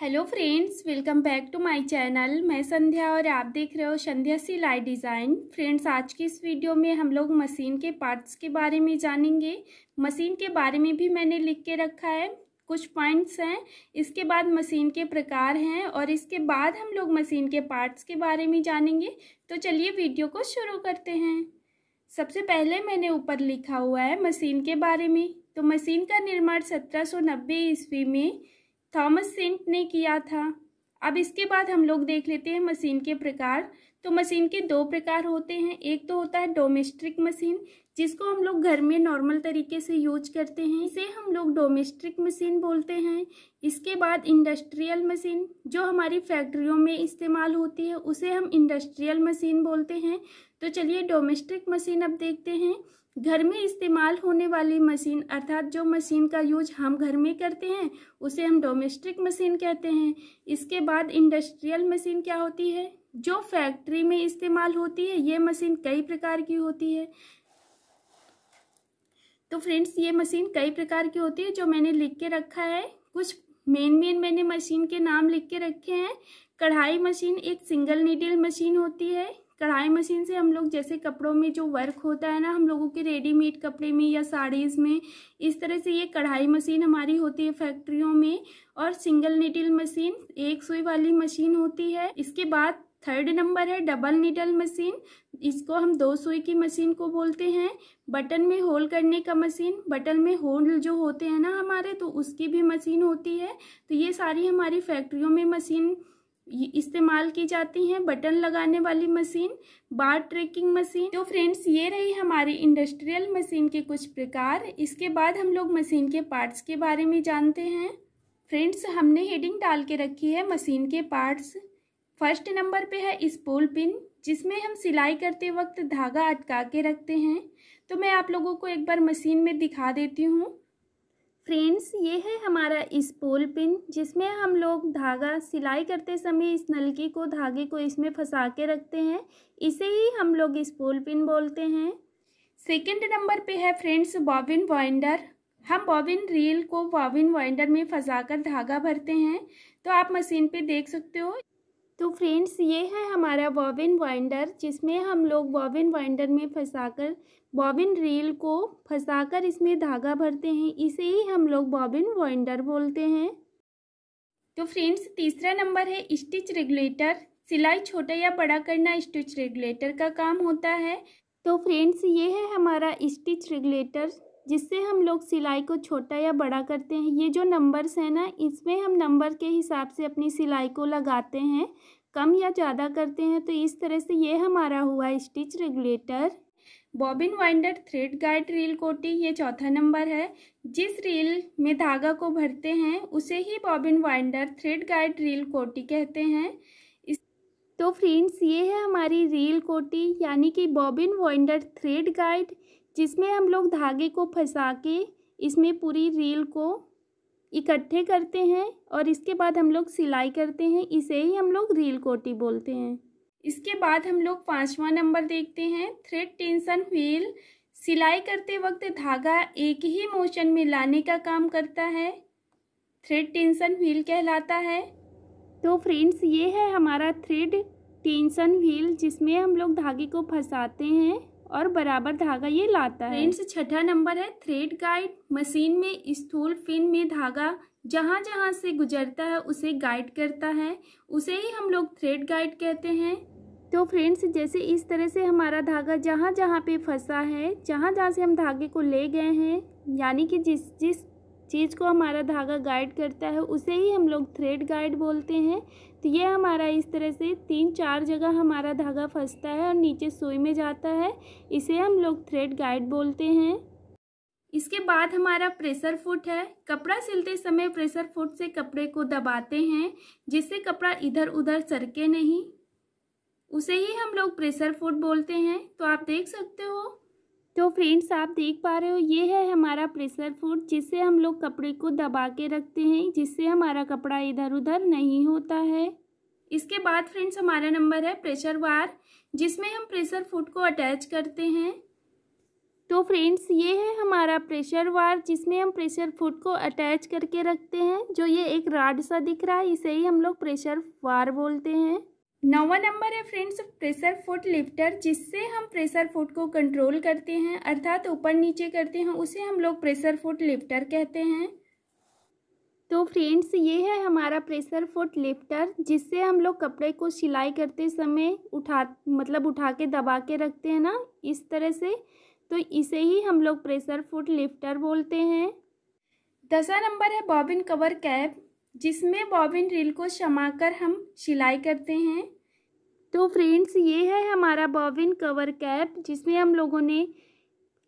hello friends welcome back to my channel मैं संध्या और आप देख रहे हो संध्या सिलाई डिज़ाइन फ्रेंड्स आज की इस वीडियो में हम लोग मशीन के पार्ट्स के बारे में जानेंगे मशीन के बारे में भी मैंने लिख के रखा है कुछ पॉइंट्स हैं इसके बाद मशीन के प्रकार हैं और इसके बाद हम लोग मशीन के पार्ट्स के बारे में जानेंगे तो चलिए वीडियो को शुरू करते हैं सबसे पहले मैंने ऊपर लिखा हुआ है मशीन के बारे में तो मशीन का निर्माण सत्रह ईस्वी में थॉमस सेंट ने किया था अब इसके बाद हम लोग देख लेते हैं मशीन के प्रकार तो मशीन के दो प्रकार होते हैं एक तो होता है डोमेस्टिक मशीन जिसको हम लोग घर में नॉर्मल तरीके से यूज करते हैं इसे हम लोग डोमेस्टिक मशीन बोलते हैं इसके बाद इंडस्ट्रियल मशीन जो हमारी फैक्ट्रियों में इस्तेमाल होती है उसे हम इंडस्ट्रियल मशीन बोलते हैं तो चलिए डोमेस्टिक मशीन अब देखते हैं घर में इस्तेमाल होने वाली मशीन अर्थात जो मशीन का यूज हम घर में करते हैं उसे हम डोमेस्टिक मशीन कहते हैं इसके बाद इंडस्ट्रियल मशीन क्या होती है जो फैक्ट्री में इस्तेमाल होती है ये मशीन कई प्रकार की होती है तो फ्रेंड्स ये मशीन कई प्रकार की होती है जो मैंने लिख के रखा है कुछ मेन मेन मैंने मशीन के नाम लिख के रखे हैं कढ़ाई मशीन एक सिंगल नीडल मशीन होती है कढ़ाई मशीन से हम लोग जैसे कपड़ों में जो वर्क होता है ना हम लोगों के रेडीमेड कपड़े में या साड़ीज़ में इस तरह से ये कढ़ाई मशीन हमारी होती है फैक्ट्रियों में और सिंगल नीडल मशीन एक सुई वाली मशीन होती है इसके बाद थर्ड नंबर है डबल नीडल मशीन इसको हम दो सुई की मशीन को बोलते हैं बटन में होल करने का मशीन बटन में होल जो होते हैं ना हमारे तो उसकी भी मशीन होती है तो ये सारी हमारी फैक्ट्रियों में मशीन इस्तेमाल की जाती हैं बटन लगाने वाली मशीन बार ट्रैकिंग मशीन तो फ्रेंड्स ये रही हमारी इंडस्ट्रियल मशीन के कुछ प्रकार इसके बाद हम लोग मशीन के पार्ट्स के बारे में जानते हैं फ्रेंड्स हमने हेडिंग डाल के रखी है मशीन के पार्ट्स फर्स्ट नंबर पे है स्पूल पिन जिसमें हम सिलाई करते वक्त धागा अटका के रखते हैं तो मैं आप लोगों को एक बार मशीन में दिखा देती हूँ फ्रेंड्स ये है हमारा स्पूल पिन जिसमें हम लोग धागा सिलाई करते समय इस नलकी को धागे को इसमें फंसा के रखते हैं इसे ही हम लोग स्पूल पिन बोलते हैं सेकंड नंबर पे है फ्रेंड्स बॉबिन वाइंडर हम बॉबिन रील को बॉबिन वाइंडर में फंसा कर धागा भरते हैं तो आप मशीन पे देख सकते हो तो फ्रेंड्स ये है हमारा बॉबिन वाइंडर जिसमें हम लोग बॉबिन वाइंडर में फंसाकर बॉबिन रील को फंसाकर इसमें धागा भरते हैं इसे ही हम लोग बॉबिन वाइंडर बोलते हैं तो फ्रेंड्स तीसरा नंबर है स्टिच रेगुलेटर सिलाई छोटा या बड़ा करना स्टिच रेगुलेटर का काम होता है तो फ्रेंड्स ये है हमारा स्टिच रेगुलेटर जिससे हम लोग सिलाई को छोटा या बड़ा करते हैं ये जो नंबर्स हैं ना इसमें हम नंबर के हिसाब से अपनी सिलाई को लगाते हैं कम या ज़्यादा करते हैं तो इस तरह से ये हमारा हुआ stitch regulator bobbin winder thread guide reel कोटी ये चौथा नंबर है जिस रील में धागा को भरते हैं उसे ही bobbin winder thread guide reel कोटी कहते हैं इस तो फ्रेंड्स ये है हमारी रील कोटी यानी कि बॉबिन वाइंडर थ्रेड गाइड जिसमें हम लोग धागे को फंसा के इसमें पूरी रील को इकट्ठे करते हैं और इसके बाद हम लोग सिलाई करते हैं इसे ही हम लोग रील कोटी बोलते हैं इसके बाद हम लोग पाँचवा नंबर देखते हैं थ्रेड टेंशन व्हील सिलाई करते वक्त धागा एक ही मोशन में लाने का काम करता है थ्रेड टेंशन व्हील कहलाता है तो फ्रेंड्स ये है हमारा थ्रेड टेंशन व्हील जिसमें हम लोग धागे को फंसाते हैं और बराबर धागा ये लाता है फ्रेंड्स छठा नंबर है थ्रेड गाइड मशीन में स्थूल फिन में धागा जहाँ जहाँ से गुजरता है उसे गाइड करता है उसे ही हम लोग थ्रेड गाइड कहते हैं तो फ्रेंड्स जैसे इस तरह से हमारा धागा जहाँ जहाँ पे फंसा है जहाँ जहाँ से हम धागे को ले गए हैं यानी कि जिस जिस चीज़ को हमारा धागा गाइड करता है उसे ही हम लोग थ्रेड गाइड बोलते हैं तो ये हमारा इस तरह से तीन चार जगह हमारा धागा फंसता है और नीचे सुई में जाता है इसे हम लोग थ्रेड गाइड बोलते हैं इसके बाद हमारा प्रेशर फुट है कपड़ा सिलते समय प्रेशर फुट से कपड़े को दबाते हैं जिससे कपड़ा इधर उधर सरके नहीं उसे ही हम लोग प्रेशर फुट बोलते हैं तो आप देख सकते हो तो फ्रेंड्स आप देख पा रहे हो ये है हमारा प्रेशर फूड जिससे हम लोग कपड़े को दबा के रखते हैं जिससे हमारा कपड़ा इधर उधर नहीं होता है इसके बाद फ्रेंड्स हमारा नंबर है प्रेशर वार जिसमें हम प्रेशर फूड को अटैच करते हैं तो फ्रेंड्स ये है हमारा प्रेशर वार जिसमें हम प्रेशर फूड को अटैच करके रखते हैं जो ये एक राड सा दिख रहा है इसे ही हम लोग प्रेशर वार बोलते हैं नौवा नंबर है फ्रेंड्स प्रेशर फुट लिफ्टर जिससे हम प्रेशर फुट को कंट्रोल करते हैं अर्थात ऊपर नीचे करते हैं उसे हम लोग प्रेशर फुट लिफ्टर कहते हैं तो फ्रेंड्स ये है हमारा प्रेशर फुट लिफ्टर जिससे हम लोग कपड़े को सिलाई करते समय उठा मतलब उठा के दबा के रखते हैं ना इस तरह से तो इसे ही हम लोग प्रेशर फुट लिफ्टर बोलते हैं दसा नंबर है बॉबिन कवर कैप जिसमें बॉबिन रील को समाकर हम सिलाई करते हैं तो फ्रेंड्स ये है हमारा बॉबिन कवर कैप जिसमें हम लोगों ने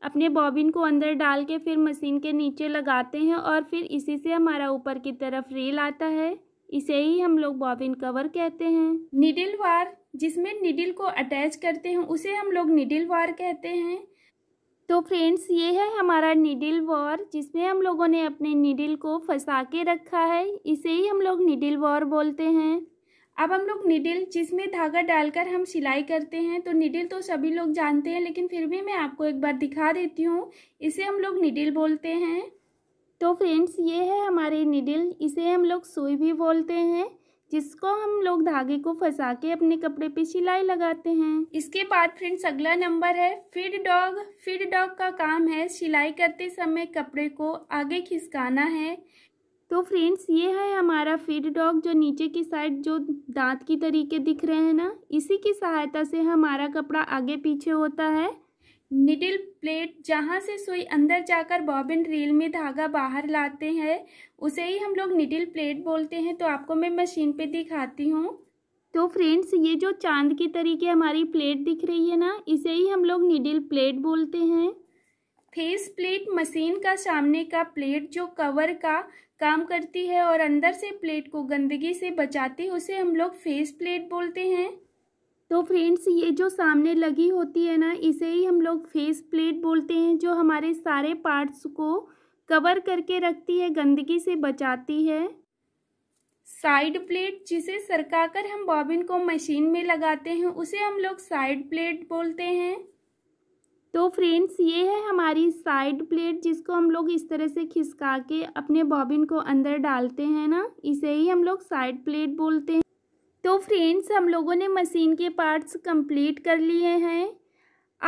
अपने बॉबिन को अंदर डाल के फिर मशीन के नीचे लगाते हैं और फिर इसी से हमारा ऊपर की तरफ रेल आता है इसे ही हम लोग बॉबिन कवर कहते हैं निडिल वार जिसमें निडिल को अटैच करते हैं उसे हम लोग निडिल वार कहते हैं तो फ्रेंड्स ये है हमारा निडिल वॉर जिसमें हम लोगों ने अपने निडिल को फंसा के रखा है इसे ही हम लोग निडिल वॉर बोलते हैं अब हम लोग निडिल जिसमें धागा डालकर हम सिलाई करते हैं तो निडिल तो सभी लोग जानते हैं लेकिन फिर भी मैं आपको एक बार दिखा देती हूँ इसे हम लोग निडिल बोलते हैं तो फ्रेंड्स ये है हमारे निडिल इसे हम लोग सुई भी बोलते हैं जिसको हम लोग धागे को फंसा के अपने कपड़े पे सिलाई लगाते हैं इसके बाद फ्रेंड्स अगला नंबर है फिड डॉग फिड डॉग का काम है सिलाई करते समय कपड़े को आगे खिसकाना है तो फ्रेंड्स ये है हमारा फीड डॉग जो नीचे की साइड जो दांत की तरीके दिख रहे हैं ना इसी की सहायता से हमारा कपड़ा आगे पीछे होता है निडिल प्लेट जहाँ से सुई अंदर जाकर बॉबिन रील में धागा बाहर लाते हैं उसे ही हम लोग निडिल प्लेट बोलते हैं तो आपको मैं मशीन पे दिखाती हूँ तो फ्रेंड्स ये जो चांद की तरीके हमारी प्लेट दिख रही है ना इसे ही हम लोग निडिल प्लेट बोलते हैं फेस प्लेट मशीन का सामने का प्लेट जो कवर का काम करती है और अंदर से प्लेट को गंदगी से बचाती है उसे हम लोग फेस प्लेट बोलते हैं तो फ्रेंड्स ये जो सामने लगी होती है ना इसे ही हम लोग फेस प्लेट बोलते हैं जो हमारे सारे पार्ट्स को कवर करके रखती है गंदगी से बचाती है साइड प्लेट जिसे सरकाकर हम बॉबिन को मशीन में लगाते हैं उसे हम लोग साइड प्लेट बोलते हैं तो फ्रेंड्स ये है हमारी साइड प्लेट जिसको हम लोग इस तरह से खिसका के अपने बॉबिन को अंदर डालते हैं ना इसे ही हम लोग साइड प्लेट बोलते हैं तो फ्रेंड्स हम लोगों ने मशीन के पार्ट्स कंप्लीट कर लिए हैं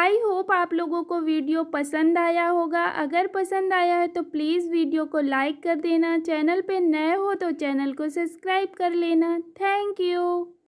आई होप आप लोगों को वीडियो पसंद आया होगा अगर पसंद आया है तो प्लीज़ वीडियो को लाइक कर देना चैनल पे नए हो तो चैनल को सब्सक्राइब कर लेना थैंक यू